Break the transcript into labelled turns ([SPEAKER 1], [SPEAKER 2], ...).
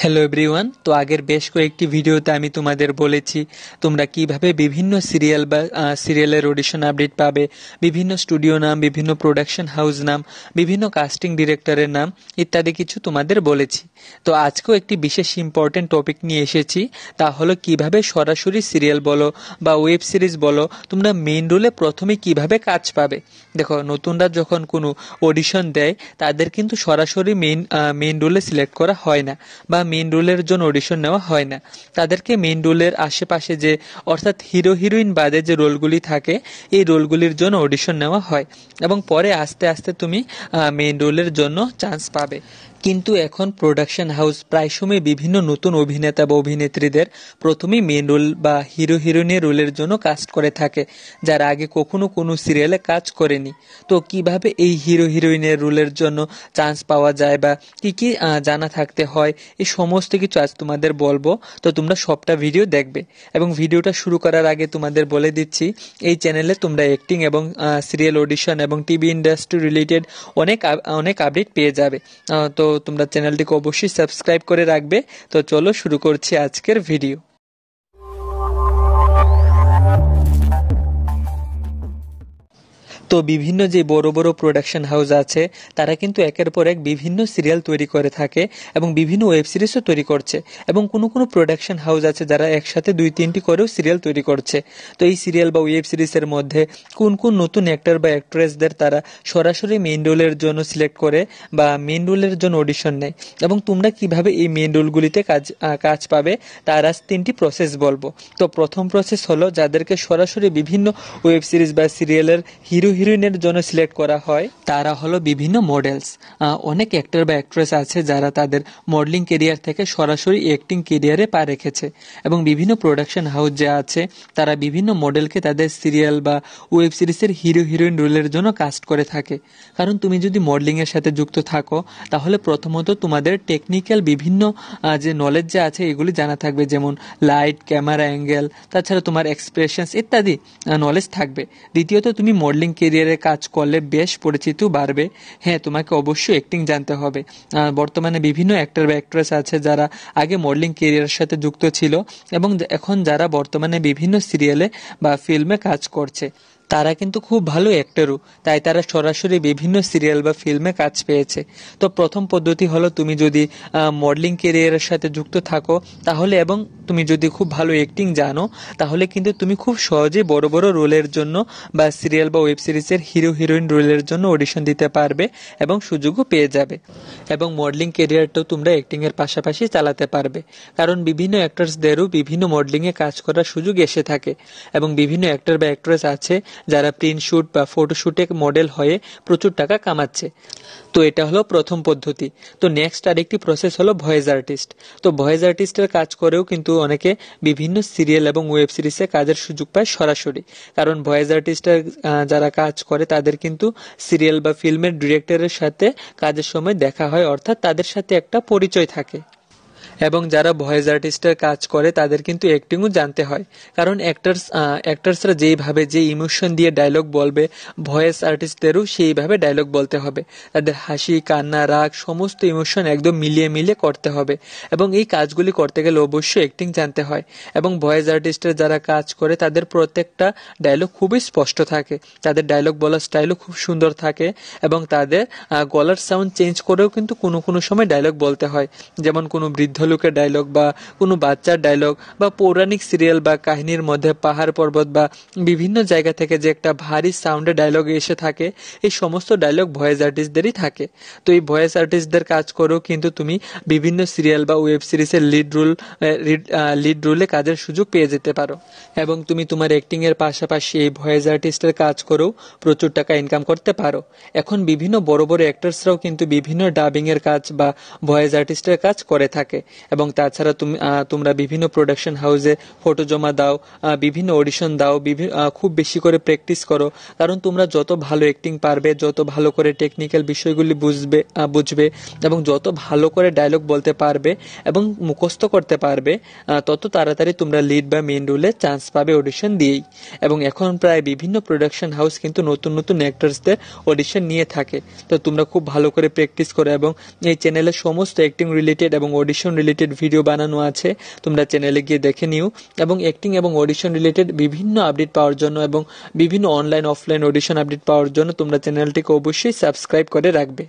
[SPEAKER 1] hello everyone তো আগের বেশ কয়েকটি ভিডিওতে আমি তোমাদের বলেছি তোমরা কিভাবে বিভিন্ন সিরিয়াল বা সিরিয়ালের অডিশন আপডেট পাবে বিভিন্ন স্টুডিও নাম বিভিন্ন প্রোডাকশন হাউস নাম বিভিন্ন কাস্টিং ডিরেক্টরের নাম ইত্যাদি কিছু তোমাদের বলেছি তো আজকেও একটি বিশেষ ইম্পর্টেন্ট টপিক নিয়ে এসেছি তা হলো কিভাবে সরাসরি সিরিয়াল বলো বা ওয়েব সিরিজ বলো তোমরা মেন রোলে প্রথমে কিভাবে কাজ পাবে দেখো নতুনরা যখন কোনো অডিশন দেয় তাদের কিন্তু সরাসরি মেন মেন রোলে সিলেক্ট করা হয় না বা মেন রোলের জন্য অডিশন নেওয়া হয় না তাদেরকে মেন রোলের আশেপাশে যে অর্থাৎ হিরো হিরোইন বাদে যে রোলগুলি থাকে এই রোলগুলির জন্য অডিশন নেওয়া হয় এবং পরে আস্তে আস্তে তুমি মেন রোলের জন্য চান্স পাবে কিন্তু এখন প্রোডাকশন হাউস প্রায় সময় বিভিন্ন নতুন অভিনেতা বা অভিনেত্রীদের প্রথমেই মেন রোল বা হিরো হিরোইনের রোলের জন্য কাস্ট করে থাকে যারা আগে কখনো কোনো সিরিয়ালে কাজ করেনি তো কিভাবে এই হিরো হিরোইনের রোলের জন্য চান্স পাওয়া যায় বা কি কি জানা থাকতে হয় এই সমস্ত কিছু আজ তোমাদের বলবো তো তোমরা সবটা ভিডিও দেখবে এবং ভিডিওটা শুরু করার আগে তোমাদের বলে দিচ্ছি এই চ্যানেলে তোমরা অ্যাক্টিং এবং সিরিয়াল অডিশন এবং টিভি ইন্ডাস্ট্রি রিলেটেড অনেক অনেক আপডেট পেয়ে যাবে তো তোমরা চ্যানেলটিকে অবশ্যই সাবস্ক্রাইব করে রাখবে তো চলো শুরু করছি আজকের ভিডিও তো বিভিন্ন যে বড় বড় প্রোডাকশন হাউস আছে তারা কিন্তু একের পর এক বিভিন্ন সিরিয়াল তৈরি করে থাকে এবং বিভিন্ন ওয়েব সিরিজও তৈরি করছে এবং কোনো কোনো প্রোডাকশন হাউস আছে যারা একসাথে দুই তিনটি করেও সিরিয়াল তৈরি করছে তো এই সিরিয়াল বা ওয়েব সিরিজের মধ্যে কোন কোন নতুন অ্যাক্টর বা অ্যাক্ট্রেসদের তারা সরাসরি মেন রোলের জন্য সিলেক্ট করে বা মেন রোলের জন্য অডিশন নেয় এবং তোমরা কিভাবে এই মেন রোলগুলিতে কাজ কাজ পাবে তার আজ তিনটি প্রসেস বলবো তো প্রথম প্রসেস হলো যাদেরকে সরাসরি বিভিন্ন ওয়েব সিরিজ বা সিরিয়ালের হিরো হিরোইনের জন্য সিলেক্ট করা হয় তারা হলো বিভিন্ন মডেলস অনেক অ্যাক্টর বা অ্যাক্ট্রেস আছে যারা তাদের মডেলিং কেরিয়ার থেকে সরাসরি অ্যাক্টিং কেরিয়ারে পা রেখেছে এবং বিভিন্ন প্রোডাকশন হাউস যা আছে তারা বিভিন্ন মডেলকে তাদের সিরিয়াল বা ওয়েব সিরিজের হিরো হিরোইন রোলের জন্য কাস্ট করে থাকে কারণ তুমি যদি মডেলিংয়ের সাথে যুক্ত থাকো তাহলে প্রথমত তোমাদের টেকনিক্যাল বিভিন্ন যে নলেজ যা আছে এগুলি জানা থাকবে যেমন লাইট ক্যামেরা অ্যাঙ্গেল তাছাড়া তোমার এক্সপ্রেশনস ইত্যাদি নলেজ থাকবে দ্বিতীয়ত তুমি মডেলিং কেরিয়ার কেরিয়ারে কাজ করলে বেশ পরিচিত বাড়বে হ্যাঁ তোমাকে অবশ্যই অ্যাক্টিং জানতে হবে বর্তমানে বিভিন্ন অ্যাক্টর বা অ্যাক্ট্রেস আছে যারা আগে মডেলিং কেরিয়ারের সাথে যুক্ত ছিল এবং এখন যারা বর্তমানে বিভিন্ন সিরিয়ালে বা ফিল্মে কাজ করছে তারা কিন্তু খুব ভালো অ্যাক্টরও তাই তারা সরাসরি বিভিন্ন সিরিয়াল বা ফিল্মে কাজ পেয়েছে তো প্রথম পদ্ধতি হলো তুমি যদি মডেলিং কেরিয়ারের সাথে যুক্ত থাকো তাহলে এবং তুমি যদি খুব ভালো অ্যাক্টিং জানো তাহলে কিন্তু তুমি খুব সহজে বড় বড় রোলের জন্য বা সিরিয়াল বা ওয়েব সিরিজের হিরো হিরোইন রোলের জন্য অডিশন দিতে পারবে এবং সুযোগও পেয়ে যাবে এবং মডেলিং কেরিয়ারটাও তোমরা অ্যাক্টিংয়ের পাশাপাশি চালাতে পারবে কারণ বিভিন্ন অ্যাক্টার্সদেরও বিভিন্ন মডেলিংয়ে কাজ করার সুযোগ এসে থাকে এবং বিভিন্ন অ্যাক্টর বা অ্যাক্ট্রেস আছে যারা প্রিন্ট শ্যুট বা ফটোশ্যুটে মডেল হয়ে প্রচুর টাকা কামাচ্ছে তো এটা হলো প্রথম পদ্ধতি তো নেক্সট আরেকটি প্রসেস হলো ভয়েস আর্টিস্ট তো ভয়েস আর্টিস্টের কাজ করেও কিন্তু অনেকে বিভিন্ন সিরিয়াল এবং ওয়েব সিরিজে কাজের সুযোগ পায় সরাসরি কারণ ভয়েস আর্টিস্টের যারা কাজ করে তাদের কিন্তু সিরিয়াল বা ফিল্মের ডিরেক্টরের সাথে কাজের সময় দেখা হয় অর্থাৎ তাদের সাথে একটা পরিচয় থাকে এবং যারা ভয়েস আর্টিস্টের কাজ করে তাদের কিন্তু অ্যাক্টিংও জানতে হয় কারণ অ্যাক্টার্স অ্যাক্টার্সরা যেইভাবে যে ইমোশন দিয়ে ডায়লগ বলবে ভয়েস আর্টিস্টদেরও সেইভাবে ডায়লগ বলতে হবে তাদের হাসি কান্না রাগ সমস্ত ইমোশন একদম মিলিয়ে মিলিয়ে করতে হবে এবং এই কাজগুলি করতে গেলে অবশ্যই অ্যাক্টিং জানতে হয় এবং ভয়েস আর্টিস্টের যারা কাজ করে তাদের প্রত্যেকটা ডায়লগ খুবই স্পষ্ট থাকে তাদের ডায়লগ বলার স্টাইলও খুব সুন্দর থাকে এবং তাদের গলার সাউন্ড চেঞ্জ করেও কিন্তু কোনো কোনো সময় ডায়লগ বলতে হয় যেমন কোনো বৃদ্ধ লোকের ডায়লগ বা কোনো বাচ্চার ডায়লগ বা পৌরাণিক সিরিয়াল বা কাহিনীর মধ্যে পাহাড় পর্বত বা বিভিন্ন জায়গা থেকে যে একটা ভারী সাউন্ডে ডায়লগ এসে থাকে এই সমস্ত ডায়লগ ভয়েস আর্টিস্টদেরই থাকে তো এই ভয়েস আর্টিস্টদের কাজ করো কিন্তু তুমি বিভিন্ন সিরিয়াল বা ওয়েব সিরিজের লিড রোল লিড রোলে কাজের সুযোগ পেয়ে যেতে পারো এবং তুমি তোমার অ্যাক্টিংয়ের পাশাপাশি এই ভয়েস আর্টিস্টের কাজ করেও প্রচুর টাকা ইনকাম করতে পারো এখন বিভিন্ন বড় বড় অ্যাক্টার্সরাও কিন্তু বিভিন্ন ডাবিংয়ের কাজ বা ভয়েস আর্টিস্টের কাজ করে থাকে এবং তাছাড়া তুমি তোমরা বিভিন্ন প্রোডাকশন হাউসে ফটো জমা দাও বিভিন্ন অডিশন দাও খুব বেশি করে প্র্যাকটিস করো কারণ তোমরা যত ভালো অ্যাক্টিং পারবে যত ভালো করে টেকনিক্যাল বিষয়গুলি বুঝবে বুঝবে এবং যত ভালো করে ডায়লগ বলতে পারবে এবং মুখস্থ করতে পারবে তত তাড়াতাড়ি তোমরা লিড বা মেন রোলে চান্স পাবে অডিশন দিয়েই এবং এখন প্রায় বিভিন্ন প্রোডাকশন হাউস কিন্তু নতুন নতুন অ্যাক্টার্সদের অডিশন নিয়ে থাকে তো তোমরা খুব ভালো করে প্র্যাকটিস করো এবং এই চ্যানেলের সমস্ত অ্যাক্টিং রিলেটেড এবং অডিশন রিলেটেড ভিডিও বানানো আছে তোমরা চ্যানেলে গিয়ে দেখে নিও এবং অ্যাক্টিং এবং অডিশন রিলেটেড বিভিন্ন আপডেট পাওয়ার জন্য এবং বিভিন্ন অনলাইন অফলাইন অডিশন আপডেট পাওয়ার জন্য তোমরা চ্যানেলটিকে অবশ্যই সাবস্ক্রাইব করে রাখবে